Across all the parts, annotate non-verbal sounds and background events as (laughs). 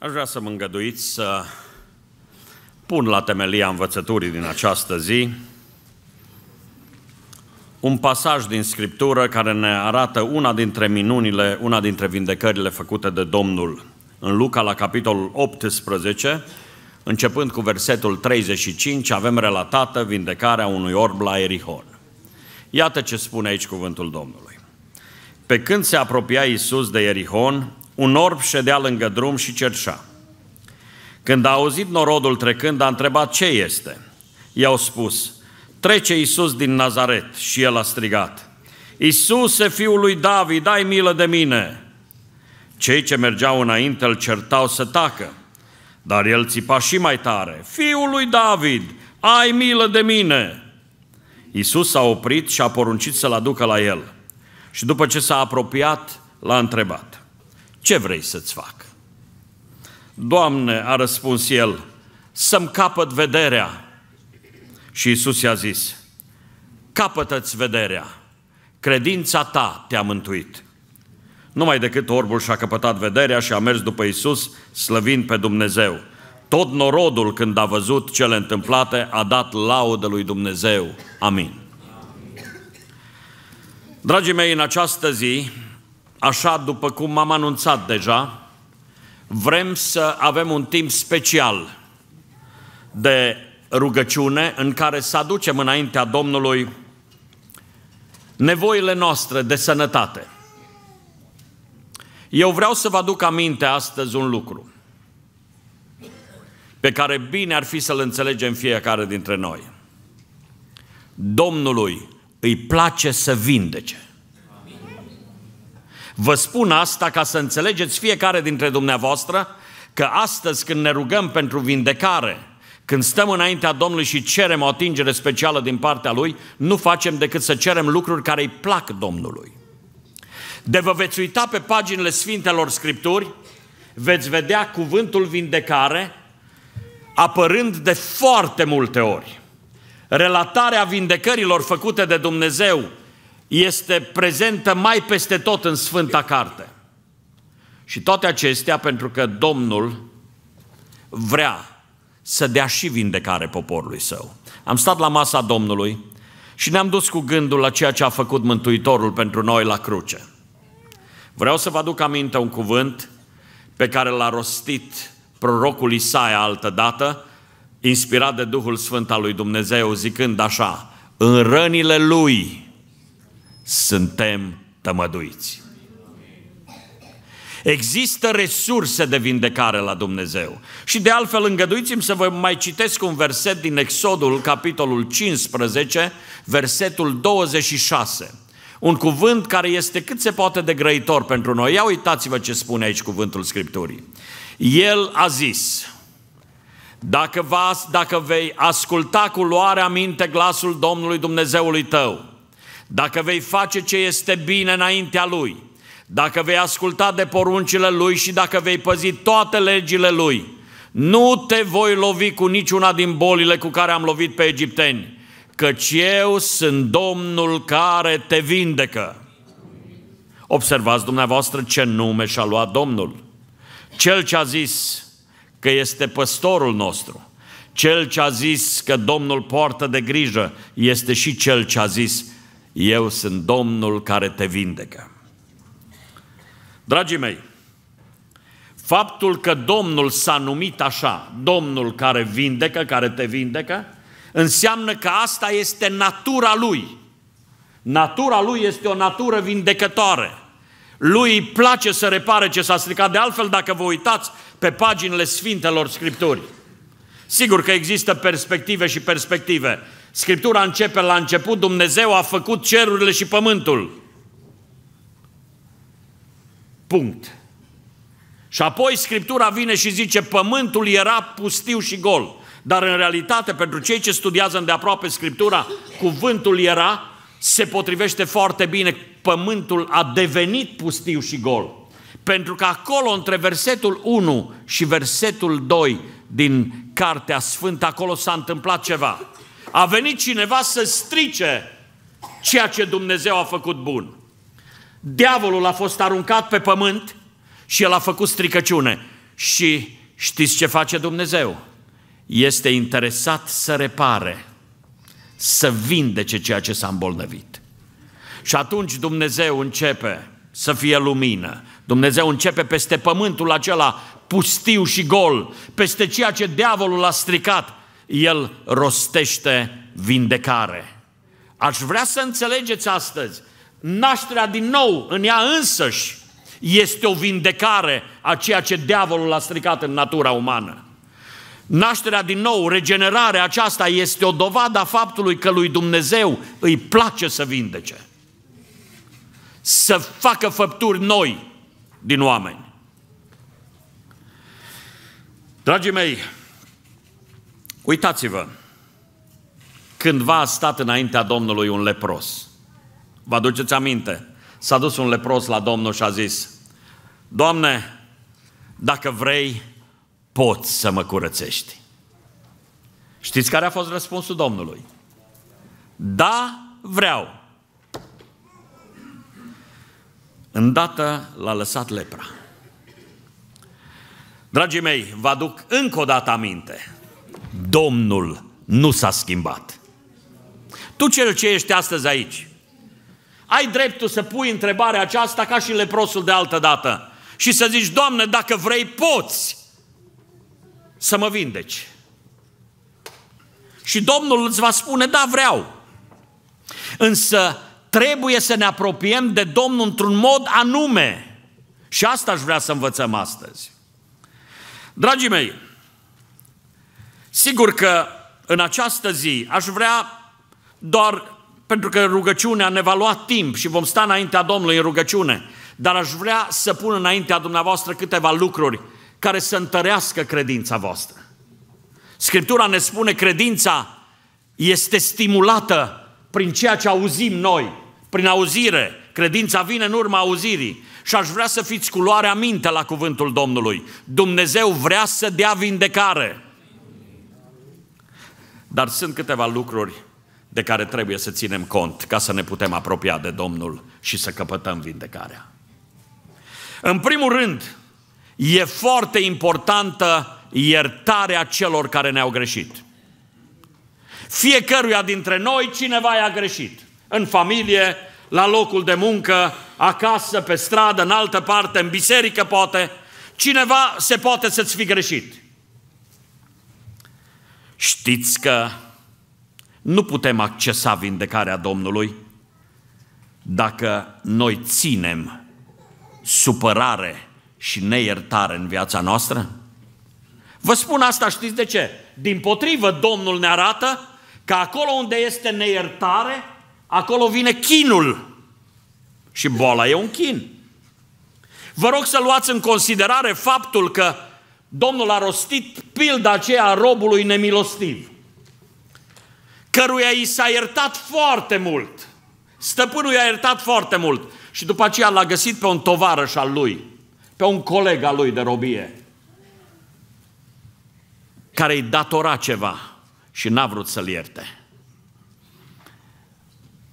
Aș vrea să mă îngăduiți să pun la temelia învățăturii din această zi un pasaj din Scriptură care ne arată una dintre minunile, una dintre vindecările făcute de Domnul în Luca la capitolul 18, începând cu versetul 35, avem relatată vindecarea unui orb la Erihon. Iată ce spune aici cuvântul Domnului. Pe când se apropia Iisus de Erihon, un orb ședea lângă drum și cerșa. Când a auzit norodul trecând, a întrebat ce este. I-au spus, trece Iisus din Nazaret și el a strigat, Iisuse, fiul lui David, ai milă de mine! Cei ce mergeau înainte îl certau să tacă, dar el țipa și mai tare, Fiul lui David, ai milă de mine! Iisus s-a oprit și a poruncit să-l aducă la el. Și după ce s-a apropiat, l-a întrebat ce vrei să-ți fac? Doamne, a răspuns el, să-mi capăt vederea. Și Isus i-a zis, capătă-ți vederea, credința ta te-a mântuit. Numai decât orbul și-a căpătat vederea și a mers după Isus, slăvind pe Dumnezeu. Tot norodul, când a văzut cele întâmplate, a dat laudă lui Dumnezeu. Amin. Dragii mei, în această zi, Așa după cum am anunțat deja, vrem să avem un timp special de rugăciune în care să aducem înaintea Domnului nevoile noastre de sănătate. Eu vreau să vă aduc aminte astăzi un lucru pe care bine ar fi să-l înțelegem fiecare dintre noi. Domnului îi place să vindece. Vă spun asta ca să înțelegeți fiecare dintre dumneavoastră că astăzi când ne rugăm pentru vindecare, când stăm înaintea Domnului și cerem o atingere specială din partea Lui, nu facem decât să cerem lucruri care îi plac Domnului. De vă veți uita pe paginile Sfintelor Scripturi, veți vedea cuvântul vindecare apărând de foarte multe ori. Relatarea vindecărilor făcute de Dumnezeu este prezentă mai peste tot în Sfânta Carte. Și toate acestea pentru că Domnul vrea să dea și vindecare poporului său. Am stat la masa Domnului și ne-am dus cu gândul la ceea ce a făcut Mântuitorul pentru noi la cruce. Vreau să vă aduc aminte un cuvânt pe care l-a rostit prorocul Isaia altă dată, inspirat de Duhul Sfânt al lui Dumnezeu, zicând așa, în rănile lui suntem tămăduiți. Există resurse de vindecare la Dumnezeu. Și de altfel îngăduiți-mi să vă mai citesc un verset din Exodul, capitolul 15, versetul 26. Un cuvânt care este cât se poate de grăitor pentru noi. Ia uitați-vă ce spune aici cuvântul Scripturii. El a zis, dacă, vas, dacă vei asculta cu luare aminte glasul Domnului Dumnezeului tău, dacă vei face ce este bine înaintea Lui, dacă vei asculta de poruncile Lui și dacă vei păzi toate legile Lui, nu te voi lovi cu niciuna din bolile cu care am lovit pe egipteni, căci eu sunt Domnul care te vindecă. Observați dumneavoastră ce nume și-a luat Domnul. Cel ce a zis că este păstorul nostru, cel ce a zis că Domnul poartă de grijă, este și cel ce a zis eu sunt Domnul care te vindecă. Dragii mei, faptul că Domnul s-a numit așa, Domnul care vindecă, care te vindecă, înseamnă că asta este natura lui. Natura lui este o natură vindecătoare. Lui îi place să repare ce s-a stricat. De altfel, dacă vă uitați pe paginile Sfintelor Scripturii, sigur că există perspective și perspective. Scriptura începe la început, Dumnezeu a făcut cerurile și pământul. Punct. Și apoi Scriptura vine și zice, pământul era pustiu și gol. Dar în realitate, pentru cei ce studiază îndeaproape Scriptura, cuvântul era, se potrivește foarte bine, pământul a devenit pustiu și gol. Pentru că acolo, între versetul 1 și versetul 2 din Cartea Sfântă, acolo s-a întâmplat ceva. A venit cineva să strice ceea ce Dumnezeu a făcut bun. Diavolul a fost aruncat pe pământ și el a făcut stricăciune. Și știți ce face Dumnezeu? Este interesat să repare, să vindece ceea ce s-a îmbolnăvit. Și atunci Dumnezeu începe să fie lumină. Dumnezeu începe peste pământul acela pustiu și gol, peste ceea ce diavolul a stricat, el rostește vindecare. Aș vrea să înțelegeți astăzi, nașterea din nou în ea însăși este o vindecare a ceea ce diavolul a stricat în natura umană. Nașterea din nou, regenerarea aceasta este o dovadă a faptului că lui Dumnezeu îi place să vindece. Să facă făpturi noi din oameni. Dragii mei, Uitați-vă, cândva a stat înaintea Domnului un lepros. Vă aduceți aminte? S-a dus un lepros la Domnul și a zis, Doamne, dacă vrei, poți să mă curățești. Știți care a fost răspunsul Domnului? Da, vreau. Îndată l-a lăsat lepra. Dragii mei, vă aduc încă o dată aminte. Domnul nu s-a schimbat. Tu cel ce ești astăzi aici, ai dreptul să pui întrebarea aceasta ca și leprosul de altă dată și să zici, Doamne, dacă vrei, poți să mă vindeci. Și Domnul îți va spune, da, vreau. Însă trebuie să ne apropiem de Domnul într-un mod anume. Și asta aș vrea să învățăm astăzi. Dragii mei, Sigur că în această zi aș vrea doar pentru că rugăciunea ne va lua timp și vom sta înaintea Domnului în rugăciune, dar aș vrea să pun înaintea dumneavoastră câteva lucruri care să întărească credința voastră. Scriptura ne spune credința este stimulată prin ceea ce auzim noi, prin auzire. Credința vine în urma auzirii. Și aș vrea să fiți cu luarea minte la cuvântul Domnului. Dumnezeu vrea să dea vindecare. Dar sunt câteva lucruri de care trebuie să ținem cont ca să ne putem apropia de Domnul și să căpătăm vindecarea. În primul rând, e foarte importantă iertarea celor care ne-au greșit. Fiecăruia dintre noi cineva i-a greșit. În familie, la locul de muncă, acasă, pe stradă, în altă parte, în biserică poate. Cineva se poate să-ți fi greșit. Știți că nu putem accesa vindecarea Domnului dacă noi ținem supărare și neiertare în viața noastră? Vă spun asta, știți de ce? Din potrivă, Domnul ne arată că acolo unde este neiertare, acolo vine chinul. Și boala e un chin. Vă rog să luați în considerare faptul că Domnul a rostit pilda aceea a robului nemilostiv, căruia i s-a iertat foarte mult. Stăpânul i-a iertat foarte mult și după aceea l-a găsit pe un tovarăș al lui, pe un coleg al lui de robie, care îi datora ceva și n-a vrut să-l ierte.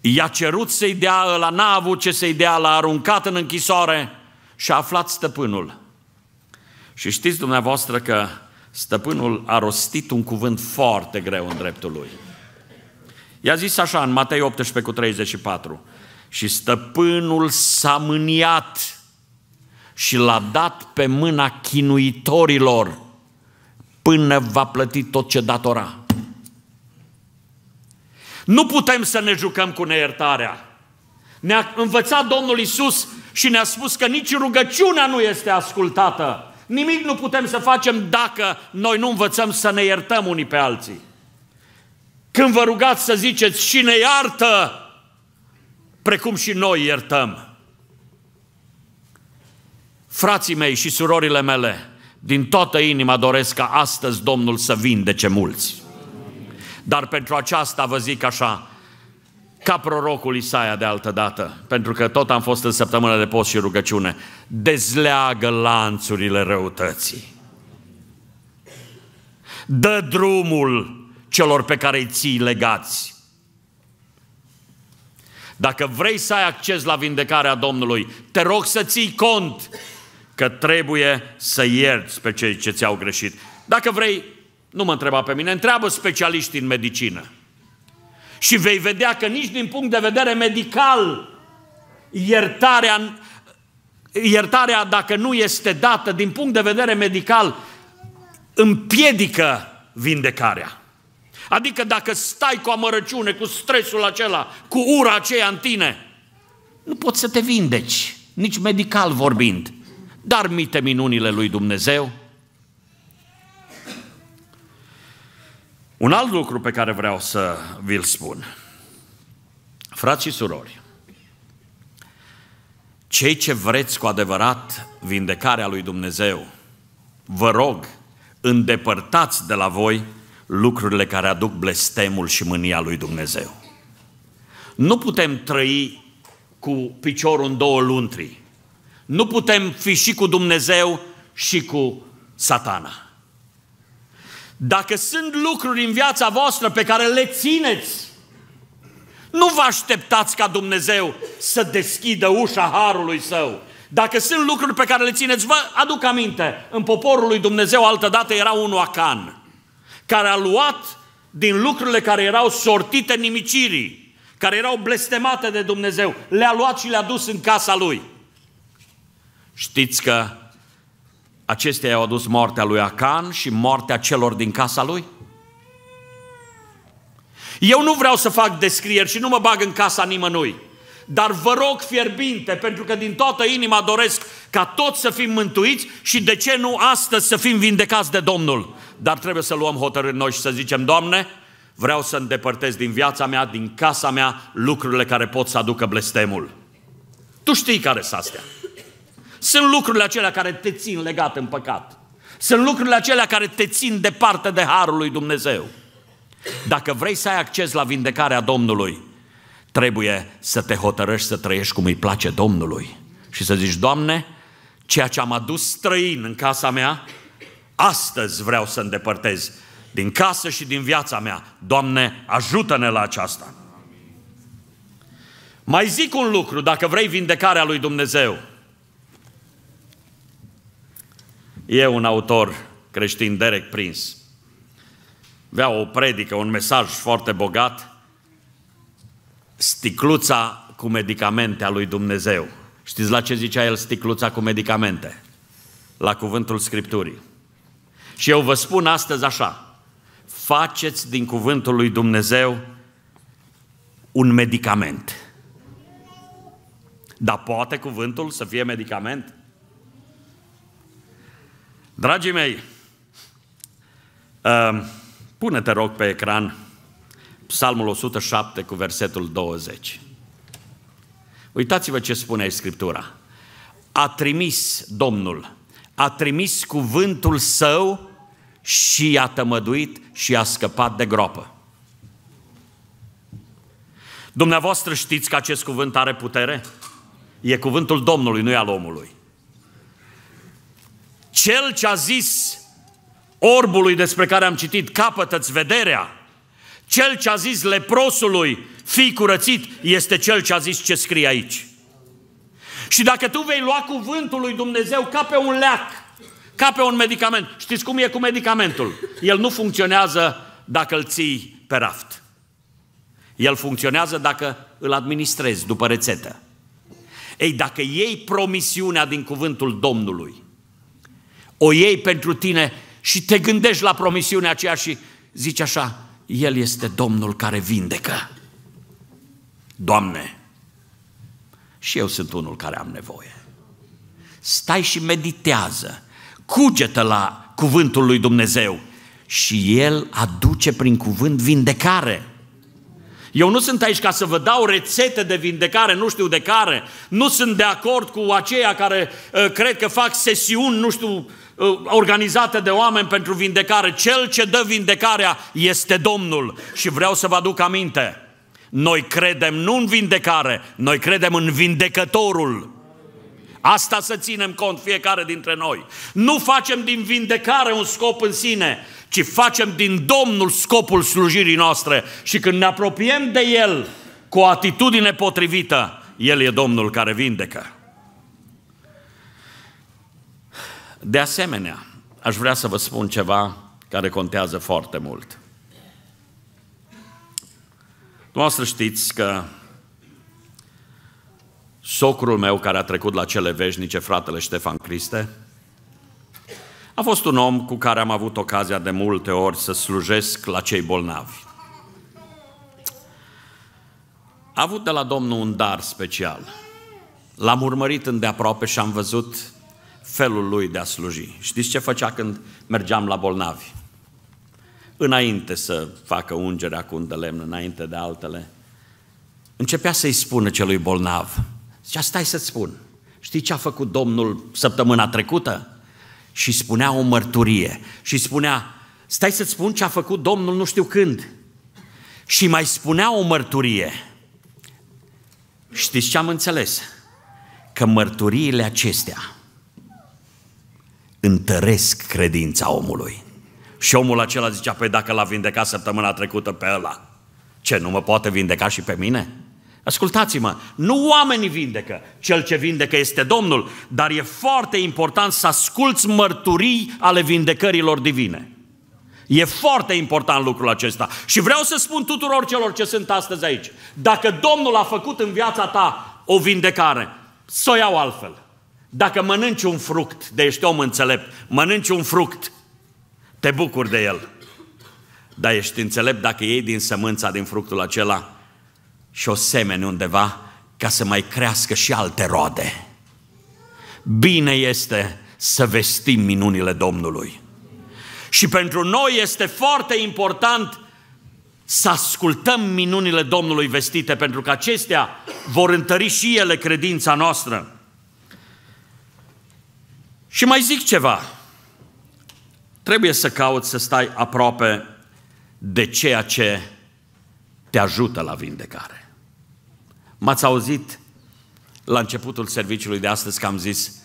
I-a cerut să-i dea, la n-a avut ce să-i dea, l-a aruncat în închisoare și a aflat stăpânul și știți dumneavoastră că stăpânul a rostit un cuvânt foarte greu în dreptul lui. I-a zis așa în Matei 18 cu 34. Și stăpânul s-a mâniat și l-a dat pe mâna chinuitorilor până va plăti tot ce datora. Nu putem să ne jucăm cu neiertarea. Ne-a învățat Domnul Isus și ne-a spus că nici rugăciunea nu este ascultată Nimic nu putem să facem dacă noi nu învățăm să ne iertăm unii pe alții. Când vă rugați să ziceți și ne iartă, precum și noi iertăm. Frații mei și surorile mele, din toată inima doresc ca astăzi Domnul să vindece mulți. Dar pentru aceasta vă zic așa, ca prorocul Isaia de altă dată, pentru că tot am fost în săptămână de post și rugăciune, dezleagă lanțurile răutății. Dă drumul celor pe care îi ții legați. Dacă vrei să ai acces la vindecarea Domnului, te rog să ții cont că trebuie să ierți pe cei ce ți-au greșit. Dacă vrei, nu mă întreba pe mine, întreabă specialiștii în medicină. Și vei vedea că nici din punct de vedere medical iertarea, iertarea dacă nu este dată din punct de vedere medical împiedică vindecarea. Adică dacă stai cu amărăciune, cu stresul acela, cu ura aceea în tine, nu poți să te vindeci, nici medical vorbind. Dar mite minunile lui Dumnezeu, Un alt lucru pe care vreau să vi-l spun. Frați și surori, cei ce vreți cu adevărat vindecarea lui Dumnezeu, vă rog, îndepărtați de la voi lucrurile care aduc blestemul și mânia lui Dumnezeu. Nu putem trăi cu piciorul în două luntri. Nu putem fi și cu Dumnezeu și cu satana. Dacă sunt lucruri în viața voastră pe care le țineți, nu vă așteptați ca Dumnezeu să deschidă ușa harului său. Dacă sunt lucruri pe care le țineți, vă aduc aminte, în poporul lui Dumnezeu altădată era un oacan care a luat din lucrurile care erau sortite nimicirii, care erau blestemate de Dumnezeu, le-a luat și le-a dus în casa lui. Știți că Acestea i-au adus moartea lui Acan și moartea celor din casa lui. Eu nu vreau să fac descrieri și nu mă bag în casa nimănui. Dar vă rog fierbinte, pentru că din toată inima doresc ca toți să fim mântuiți și de ce nu astăzi să fim vindecați de Domnul. Dar trebuie să luăm hotărâri noi și să zicem, Doamne, vreau să îndepărtez din viața mea, din casa mea, lucrurile care pot să aducă blestemul. Tu știi care sunt astea. Sunt lucrurile acelea care te țin legat în păcat. Sunt lucrurile acelea care te țin departe de harul lui Dumnezeu. Dacă vrei să ai acces la vindecarea Domnului, trebuie să te hotărăști să trăiești cum îi place Domnului. Și să zici, Doamne, ceea ce am adus străin în casa mea, astăzi vreau să îndepărtez din casă și din viața mea. Doamne, ajută-ne la aceasta. Mai zic un lucru dacă vrei vindecarea lui Dumnezeu. E un autor creștin, Derek Prince. Avea o predică, un mesaj foarte bogat, sticluța cu medicamente a lui Dumnezeu. Știți la ce zicea el sticluța cu medicamente? La cuvântul Scripturii. Și eu vă spun astăzi așa, faceți din cuvântul lui Dumnezeu un medicament. Dar poate cuvântul să fie medicament? Dragii mei, ehm, pune te rog pe ecran Psalmul 107 cu versetul 20. Uitați-vă ce spune Scriptura. A trimis Domnul, a trimis cuvântul său și i-a tămăduit și a scăpat de groapă. Dumneavoastră știți că acest cuvânt are putere? E cuvântul Domnului, nu e al omului. Cel ce a zis orbului despre care am citit, capătă-ți vederea. Cel ce a zis leprosului, fii curățit, este cel ce a zis ce scrie aici. Și dacă tu vei lua cuvântul lui Dumnezeu ca pe un leac, ca pe un medicament, știți cum e cu medicamentul? El nu funcționează dacă îl ții pe raft. El funcționează dacă îl administrezi după rețetă. Ei, dacă iei promisiunea din cuvântul Domnului, o iei pentru tine și te gândești la promisiunea aceea și zici așa, El este Domnul care vindecă. Doamne, și eu sunt unul care am nevoie. Stai și meditează, cugetă la cuvântul lui Dumnezeu și El aduce prin cuvânt vindecare. Eu nu sunt aici ca să vă dau rețete de vindecare, nu știu de care. Nu sunt de acord cu aceia care uh, cred că fac sesiuni, nu știu, Uh, organizate de oameni pentru vindecare. Cel ce dă vindecarea este Domnul. Și vreau să vă aduc aminte. Noi credem nu în vindecare, noi credem în vindecătorul. Asta să ținem cont fiecare dintre noi. Nu facem din vindecare un scop în sine, ci facem din Domnul scopul slujirii noastre. Și când ne apropiem de El cu o atitudine potrivită, El e Domnul care vindecă. De asemenea, aș vrea să vă spun ceva care contează foarte mult. Dumneavoastră știți că socrul meu care a trecut la cele veșnice, fratele Ștefan Criste, a fost un om cu care am avut ocazia de multe ori să slujesc la cei bolnavi. A avut de la Domnul un dar special. L-am urmărit îndeaproape și am văzut felul lui de a sluji. Știți ce făcea când mergeam la bolnavi? Înainte să facă ungerea cu un de lemn, înainte de altele, începea să-i spună celui bolnav. Zicea, stai să-ți spun, știi ce a făcut Domnul săptămâna trecută? Și spunea o mărturie. Și spunea, stai să-ți spun ce a făcut Domnul nu știu când. Și mai spunea o mărturie. Știți ce am înțeles? Că mărturiile acestea întăresc credința omului. Și omul acela zicea, păi dacă l-a vindecat săptămâna trecută pe ăla, ce, nu mă poate vindeca și pe mine? Ascultați-mă, nu oamenii vindecă, cel ce vindecă este Domnul, dar e foarte important să asculți mărturii ale vindecărilor divine. E foarte important lucrul acesta. Și vreau să spun tuturor celor ce sunt astăzi aici, dacă Domnul a făcut în viața ta o vindecare, să o iau altfel. Dacă mănânci un fruct, de ești om înțelept, mănânci un fruct, te bucuri de el. Dar ești înțelept dacă iei din sămânța, din fructul acela și o semeni undeva ca să mai crească și alte roade. Bine este să vestim minunile Domnului. Și pentru noi este foarte important să ascultăm minunile Domnului vestite, pentru că acestea vor întări și ele credința noastră. Și mai zic ceva. Trebuie să cauți să stai aproape de ceea ce te ajută la vindecare. M-ați auzit la începutul serviciului de astăzi că am zis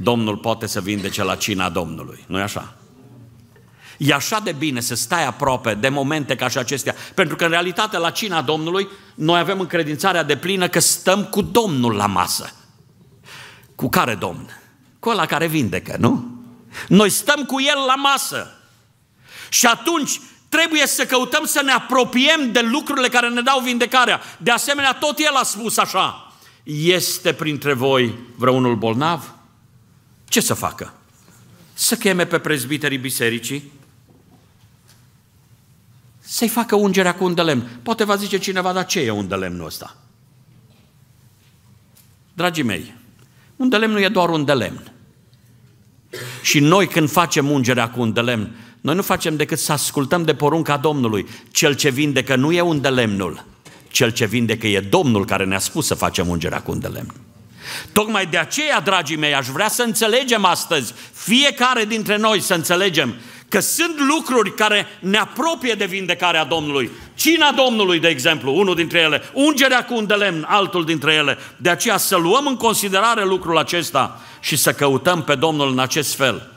Domnul poate să vindece la cina Domnului. nu e așa? E așa de bine să stai aproape de momente ca și acestea, pentru că în realitate la cina Domnului noi avem încredințarea de plină că stăm cu Domnul la masă. Cu care Domn? cu ăla care vindecă, nu? Noi stăm cu el la masă. Și atunci trebuie să căutăm să ne apropiem de lucrurile care ne dau vindecarea. De asemenea, tot el a spus așa. Este printre voi vreunul bolnav? Ce să facă? Să cheme pe prezbiterii bisericii? Să-i facă ungerea cu un de lemn. Poate va zice cineva, dar ce e un de lemnul ăsta? Dragii mei, un de lemn nu e doar un de lemn. Și noi când facem ungerea cu un de lemn, noi nu facem decât să ascultăm de porunca Domnului. Cel ce vindecă nu e un de lemnul, cel ce vindecă e Domnul care ne-a spus să facem ungerea cu un de lemn. Tocmai de aceea, dragii mei, aș vrea să înțelegem astăzi, fiecare dintre noi să înțelegem Că sunt lucruri care ne apropie de vindecarea Domnului. Cina Domnului, de exemplu, unul dintre ele. Ungerea cu un de lemn, altul dintre ele. De aceea să luăm în considerare lucrul acesta și să căutăm pe Domnul în acest fel.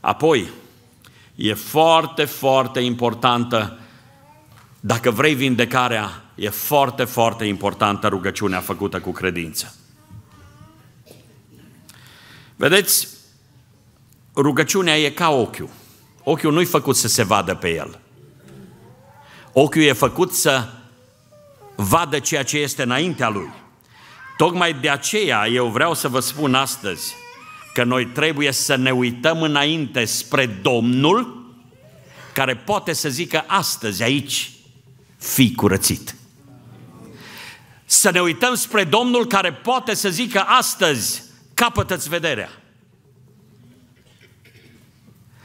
Apoi, e foarte, foarte importantă, dacă vrei vindecarea, e foarte, foarte importantă rugăciunea făcută cu credință. Vedeți, rugăciunea e ca ochiul. Ochiul nu-i făcut să se vadă pe el. Ochiul e făcut să vadă ceea ce este înaintea lui. Tocmai de aceea eu vreau să vă spun astăzi că noi trebuie să ne uităm înainte spre Domnul care poate să zică astăzi aici, fii curățit. Să ne uităm spre Domnul care poate să zică astăzi, capătă-ți vederea.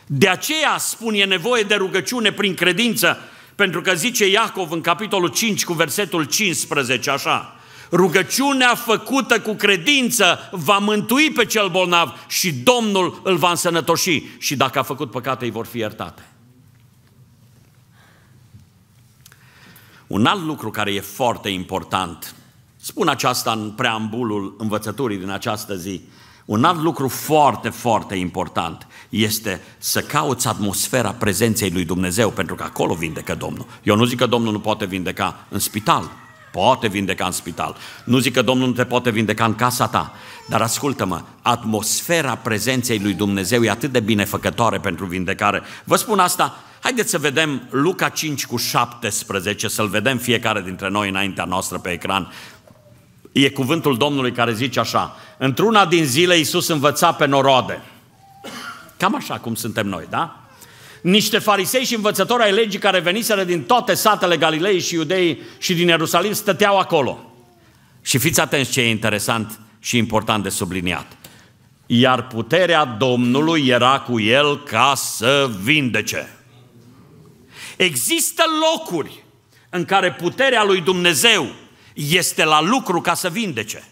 De aceea spun, e nevoie de rugăciune prin credință, pentru că zice Iacov în capitolul 5 cu versetul 15, așa, Rugăciunea făcută cu credință va mântui pe cel bolnav și Domnul îl va însănătoși și dacă a făcut păcate îi vor fi iertate. Un alt lucru care e foarte important, spun aceasta în preambulul învățăturii din această zi, un alt lucru foarte, foarte important este să cauți atmosfera prezenței lui Dumnezeu, pentru că acolo vindecă Domnul. Eu nu zic că Domnul nu poate vindeca în spital, poate vindeca în spital. Nu zic că Domnul nu te poate vindeca în casa ta, dar ascultă-mă, atmosfera prezenței lui Dumnezeu e atât de binefăcătoare pentru vindecare. Vă spun asta, haideți să vedem Luca 5 cu 17, să-l vedem fiecare dintre noi înaintea noastră pe ecran. E cuvântul Domnului care zice așa, într-una din zile Iisus învăța pe noroade. Cam așa cum suntem noi, da? Niște farisei și învățători ai legii care veniseră din toate satele Galilei și Iudei și din Ierusalim stăteau acolo. Și fiți atenți ce e interesant și important de subliniat. Iar puterea Domnului era cu el ca să vindece. Există locuri în care puterea lui Dumnezeu este la lucru ca să vindece.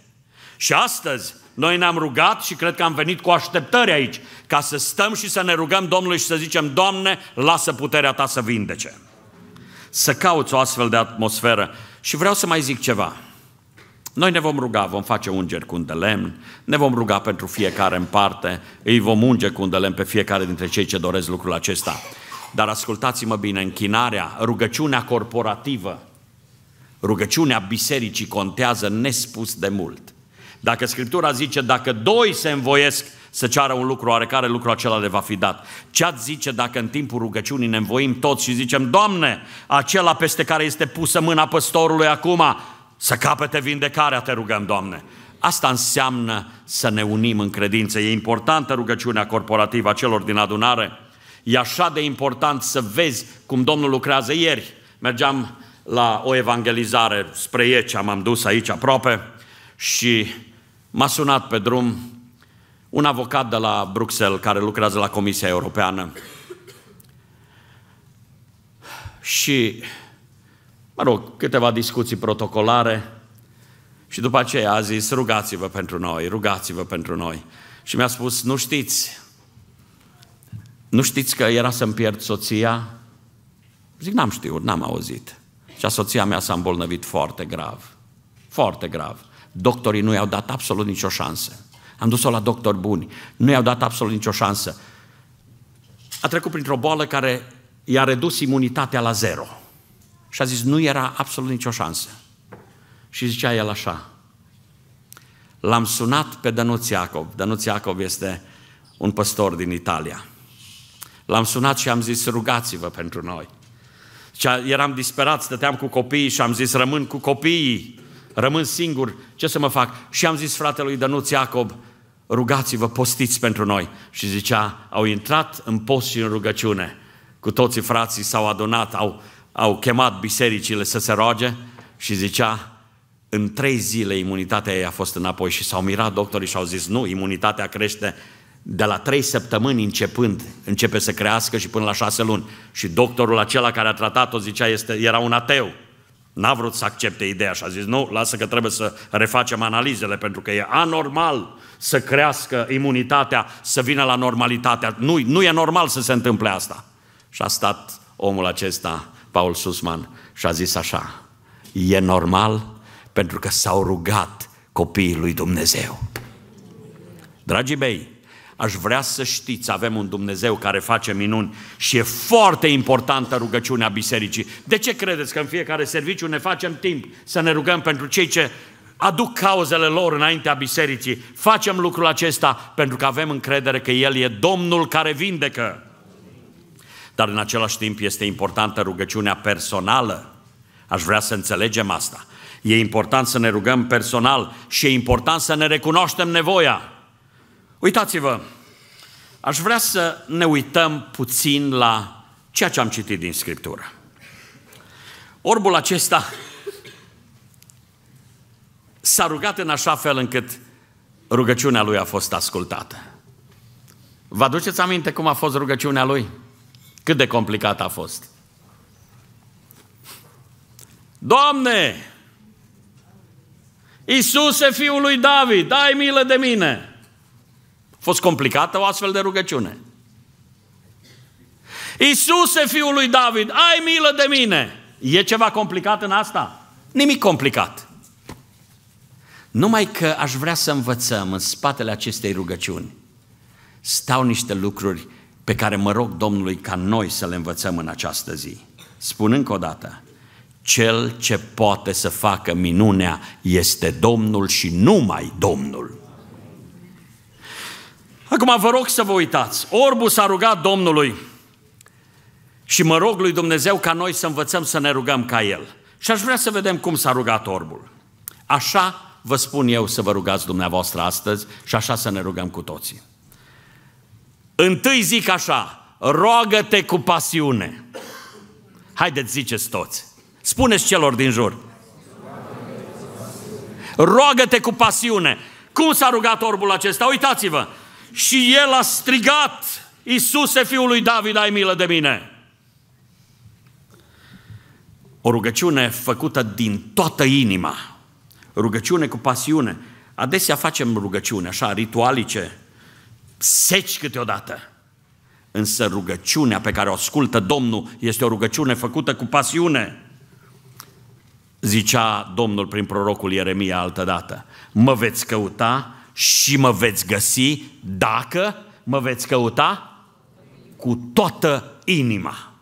Și astăzi noi ne-am rugat și cred că am venit cu așteptări aici, ca să stăm și să ne rugăm Domnului și să zicem, Doamne, lasă puterea Ta să vindece. Să cauți o astfel de atmosferă. Și vreau să mai zic ceva. Noi ne vom ruga, vom face ungeri cu un de lemn, ne vom ruga pentru fiecare în parte, îi vom unge cu un de lemn pe fiecare dintre cei ce doresc lucrul acesta. Dar ascultați-mă bine, închinarea, rugăciunea corporativă Rugăciunea bisericii contează nespus de mult. Dacă Scriptura zice, dacă doi se învoiesc să ceară un lucru, oarecare lucru acela le va fi dat. Ce ați zice dacă în timpul rugăciunii ne învoim toți și zicem, Doamne, acela peste care este pusă mâna păstorului acum, să capete vindecarea, te rugăm, Doamne. Asta înseamnă să ne unim în credință. E importantă rugăciunea corporativă a celor din adunare. E așa de important să vezi cum Domnul lucrează ieri. Mergeam la o evangelizare spre Iecea, m-am dus aici aproape și m-a sunat pe drum un avocat de la Bruxelles care lucrează la Comisia Europeană și, mă rog, câteva discuții protocolare și după aceea a zis, rugați-vă pentru noi, rugați-vă pentru noi. Și mi-a spus, nu știți, nu știți că era să-mi pierd soția? Zic, n-am știut, n-am auzit. Și soția mea s-a îmbolnăvit foarte grav. Foarte grav. Doctorii nu i-au dat absolut nicio șansă. Am dus-o la doctori buni. Nu i-au dat absolut nicio șansă. A trecut printr-o boală care i-a redus imunitatea la zero. Și a zis, nu era absolut nicio șansă. Și zicea el așa, l-am sunat pe Dănuț Iacob. Dănuț Iacob este un păstor din Italia. L-am sunat și am zis, rugați-vă pentru noi. Și eram disperat, stăteam cu copiii și am zis, rămân cu copiii, rămân singur, ce să mă fac? Și am zis fratelui Dănuț Iacob, rugați-vă, postiți pentru noi. Și zicea, au intrat în post și în rugăciune. Cu toții frații s-au adunat, au, au chemat bisericile să se roage și zicea, în trei zile imunitatea ei a fost înapoi și s-au mirat doctorii și au zis, nu, imunitatea crește de la trei săptămâni începând, începe să crească și până la șase luni. Și doctorul acela care a tratat-o zicea, este, era un ateu. N-a vrut să accepte ideea și a zis, nu, lasă că trebuie să refacem analizele, pentru că e anormal să crească imunitatea, să vină la normalitatea. Nu, nu e normal să se întâmple asta. Și a stat omul acesta, Paul Susman, și a zis așa, e normal pentru că s-au rugat copiii lui Dumnezeu. Dragii mei, Aș vrea să știți, avem un Dumnezeu care face minuni și e foarte importantă rugăciunea bisericii. De ce credeți că în fiecare serviciu ne facem timp să ne rugăm pentru cei ce aduc cauzele lor înaintea bisericii? Facem lucrul acesta pentru că avem încredere că El e Domnul care vindecă. Dar în același timp este importantă rugăciunea personală. Aș vrea să înțelegem asta. E important să ne rugăm personal și e important să ne recunoaștem nevoia. Uitați-vă, aș vrea să ne uităm puțin la ceea ce am citit din Scriptură. Orbul acesta s-a rugat în așa fel încât rugăciunea lui a fost ascultată. Vă aduceți aminte cum a fost rugăciunea lui? Cât de complicată a fost. Doamne, Iisuse, Fiul lui David, dai milă de mine! fost complicată o astfel de rugăciune? Iisuse, fiul lui David, ai milă de mine! E ceva complicat în asta? Nimic complicat. Numai că aș vrea să învățăm în spatele acestei rugăciuni stau niște lucruri pe care mă rog Domnului ca noi să le învățăm în această zi. Spun încă o dată, cel ce poate să facă minunea este Domnul și numai Domnul. Acum vă rog să vă uitați. Orbu s-a rugat Domnului și mă rog lui Dumnezeu ca noi să învățăm să ne rugăm ca El. Și aș vrea să vedem cum s-a rugat orbul. Așa vă spun eu să vă rugați dumneavoastră astăzi și așa să ne rugăm cu toții. Întâi zic așa, roagă-te cu pasiune. Haideți, ziceți toți. Spuneți celor din jur. Roagă-te cu pasiune. Cum s-a rugat orbul acesta? Uitați-vă și el a strigat, Iisuse, Fiul lui David, ai milă de mine. O rugăciune făcută din toată inima, rugăciune cu pasiune. Adesea facem rugăciune, așa, ritualice, seci câteodată. Însă rugăciunea pe care o ascultă Domnul este o rugăciune făcută cu pasiune. Zicea Domnul prin prorocul Ieremia altădată, mă veți căuta și mă veți găsi dacă mă veți căuta cu toată inima.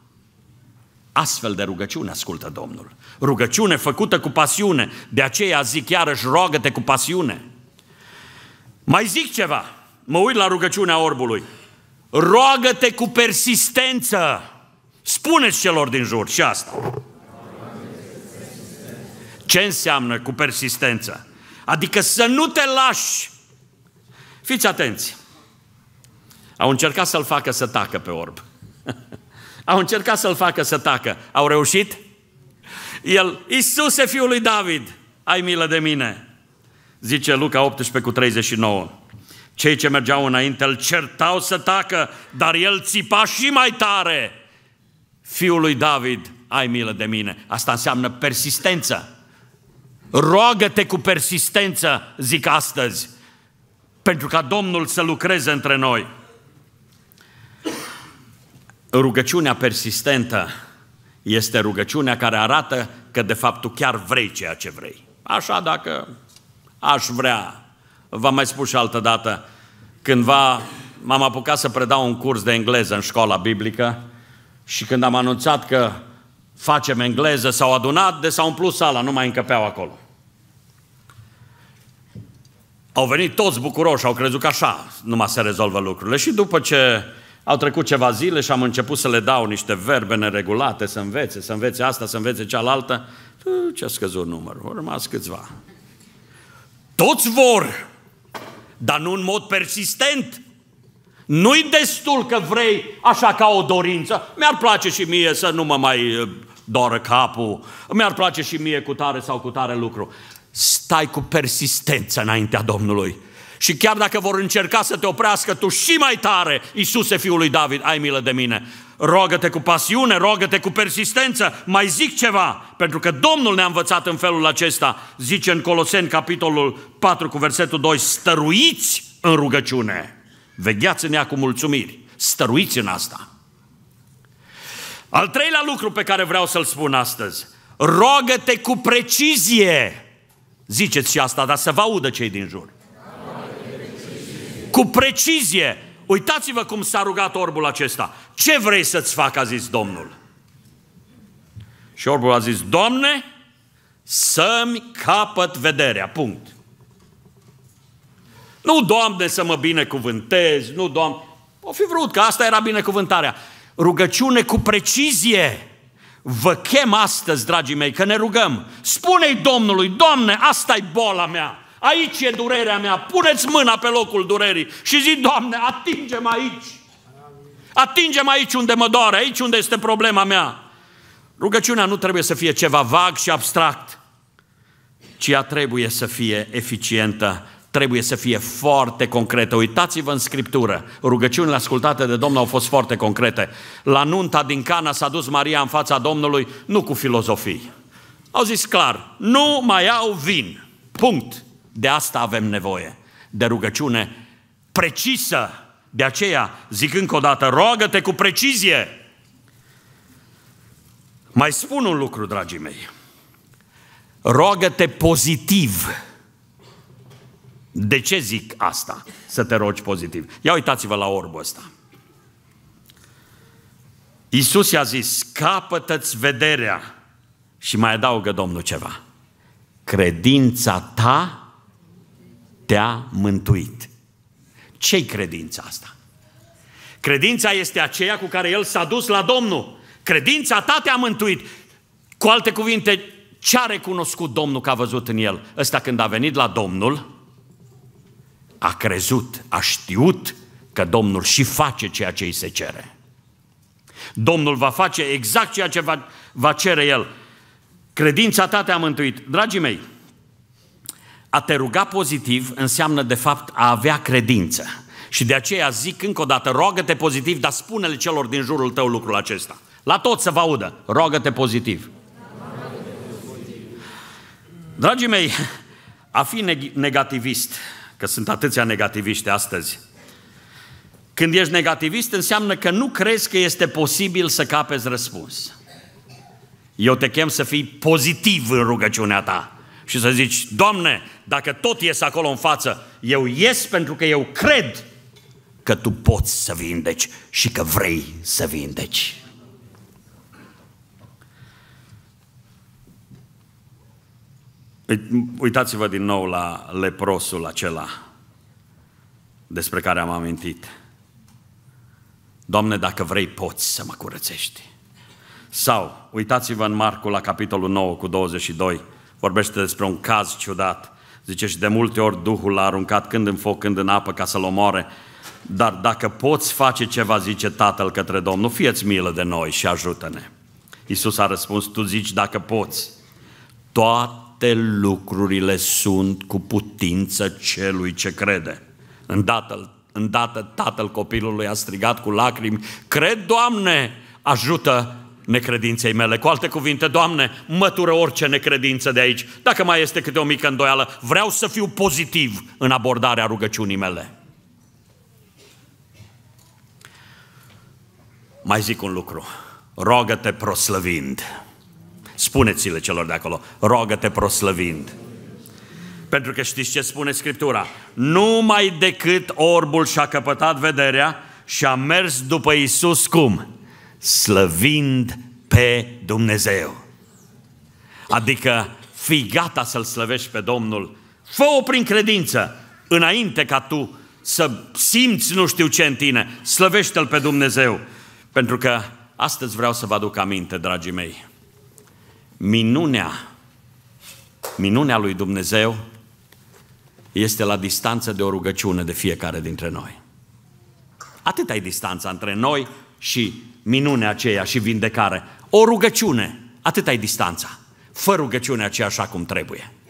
Astfel de rugăciune ascultă Domnul. Rugăciune făcută cu pasiune. De aceea zic iarăși, roagă cu pasiune. Mai zic ceva. Mă uit la rugăciunea orbului. roagă cu persistență. Spuneți celor din jur și asta. Ce înseamnă cu persistență? Adică să nu te lași Fiți atenți! Au încercat să-l facă să tacă pe orb. (laughs) Au încercat să-l facă să tacă. Au reușit? El, Iisuse, fiul lui David, ai milă de mine. Zice Luca 18 cu 39. Cei ce mergeau înainte îl certau să tacă, dar el țipa și mai tare. Fiul lui David, ai milă de mine. Asta înseamnă persistență. Roagă-te cu persistență, zic astăzi pentru ca Domnul să lucreze între noi. Rugăciunea persistentă este rugăciunea care arată că de fapt tu chiar vrei ceea ce vrei. Așa dacă aș vrea, v-am mai spus și altă dată, cândva m-am apucat să predau un curs de engleză în școala biblică și când am anunțat că facem engleză, s-au adunat de s-au umplut sala, nu mai încăpeau acolo. Au venit toți bucuroși, au crezut că așa numai se rezolvă lucrurile. Și după ce au trecut ceva zile și am început să le dau niște verbe neregulate, să învețe, să învețe asta, să învețe cealaltă, ce-a scăzut numărul? Au rămas câțiva. Toți vor, dar nu în mod persistent. Nu-i destul că vrei așa ca o dorință. Mi-ar place și mie să nu mă mai eh, doară capul. Mi-ar place și mie cu tare sau cu tare lucru stai cu persistență înaintea Domnului. Și chiar dacă vor încerca să te oprească tu și mai tare, Iisuse, Fiul lui David, ai milă de mine. Rogă-te cu pasiune, rogă-te cu persistență. Mai zic ceva, pentru că Domnul ne-a învățat în felul acesta. Zice în Coloseni, capitolul 4, cu versetul 2, stăruiți în rugăciune. Vegheați în ea cu mulțumiri. Stăruiți în asta. Al treilea lucru pe care vreau să-l spun astăzi. Rogă-te cu precizie. Ziceți și asta, dar să vă audă cei din jur. Cu precizie. Uitați-vă cum s-a rugat orbul acesta. Ce vrei să-ți fac, a zis Domnul. Și orbul a zis, Doamne, să-mi capăt vederea, punct. Nu, Doamne, să mă binecuvântezi, nu, Doamne. O fi vrut, că asta era binecuvântarea. Rugăciune cu precizie. Vă chem astăzi, dragii mei, că ne rugăm. Spune-i Domnului, Doamne, asta e boala mea. Aici e durerea mea. Puneți mâna pe locul durerii și zi, Doamne, atingem aici. Atingem aici unde mă doare, aici unde este problema mea. Rugăciunea nu trebuie să fie ceva vag și abstract, ci ea trebuie să fie eficientă trebuie să fie foarte concrete. Uitați-vă în Scriptură, rugăciunile ascultate de Domnul au fost foarte concrete. La nunta din Cana s-a dus Maria în fața Domnului, nu cu filozofii. Au zis clar, nu mai au vin. Punct. De asta avem nevoie. De rugăciune precisă. De aceea, zic încă o dată, roagă-te cu precizie. Mai spun un lucru, dragii mei. Roagă-te pozitiv. De ce zic asta? Să te rogi pozitiv. Ia uitați-vă la orbul ăsta. Iisus i-a zis, capătă-ți vederea și mai adaugă Domnul ceva. Credința ta te-a mântuit. Ce-i credința asta? Credința este aceea cu care el s-a dus la Domnul. Credința ta te-a mântuit. Cu alte cuvinte, ce a recunoscut Domnul că a văzut în el? Ăsta când a venit la Domnul, a crezut, a știut că Domnul și face ceea ce îi se cere. Domnul va face exact ceea ce va, va cere El. Credința ta te-a mântuit. Dragii mei, a te ruga pozitiv înseamnă de fapt a avea credință. Și de aceea zic încă o dată, roagă-te pozitiv, dar spune-le celor din jurul tău lucrul acesta. La tot să vă audă, roagă-te pozitiv. Dragii mei, a fi negativist că sunt atâția negativiști astăzi. Când ești negativist înseamnă că nu crezi că este posibil să capezi răspuns. Eu te chem să fii pozitiv în rugăciunea ta și să zici, Doamne, dacă tot ies acolo în față, eu ies pentru că eu cred că Tu poți să vindeci și că vrei să vindeci. Păi, uitați-vă din nou la leprosul acela despre care am amintit. Doamne, dacă vrei, poți să mă curățești. Sau, uitați-vă în Marcu la capitolul 9 cu 22, vorbește despre un caz ciudat. Zice, și de multe ori Duhul l-a aruncat când în foc, când în apă, ca să-l omoare. Dar dacă poți face ceva, zice Tatăl către Domnul, fieți milă de noi și ajută-ne. Iisus a răspuns, tu zici dacă poți. Toate toate lucrurile sunt cu putință celui ce crede. Îndată, îndată tatăl copilului a strigat cu lacrimi, cred, Doamne, ajută necredinței mele. Cu alte cuvinte, Doamne, mătură orice necredință de aici. Dacă mai este câte o mică îndoială, vreau să fiu pozitiv în abordarea rugăciunii mele. Mai zic un lucru. Rogă-te proslăvind. Spuneți-le celor de acolo, rogă-te proslăvind. Pentru că știți ce spune Scriptura? Numai decât orbul și-a căpătat vederea și a mers după Isus cum? Slăvind pe Dumnezeu. Adică fii gata să-L slăvești pe Domnul. Fă-o prin credință, înainte ca tu să simți nu știu ce în tine. Slăvește-L pe Dumnezeu. Pentru că astăzi vreau să vă aduc aminte, dragii mei minunea, minunea lui Dumnezeu este la distanță de o rugăciune de fiecare dintre noi. Atât ai distanța între noi și minunea aceea și vindecare. O rugăciune, atât ai distanța. Fă rugăciunea aceea așa cum trebuie.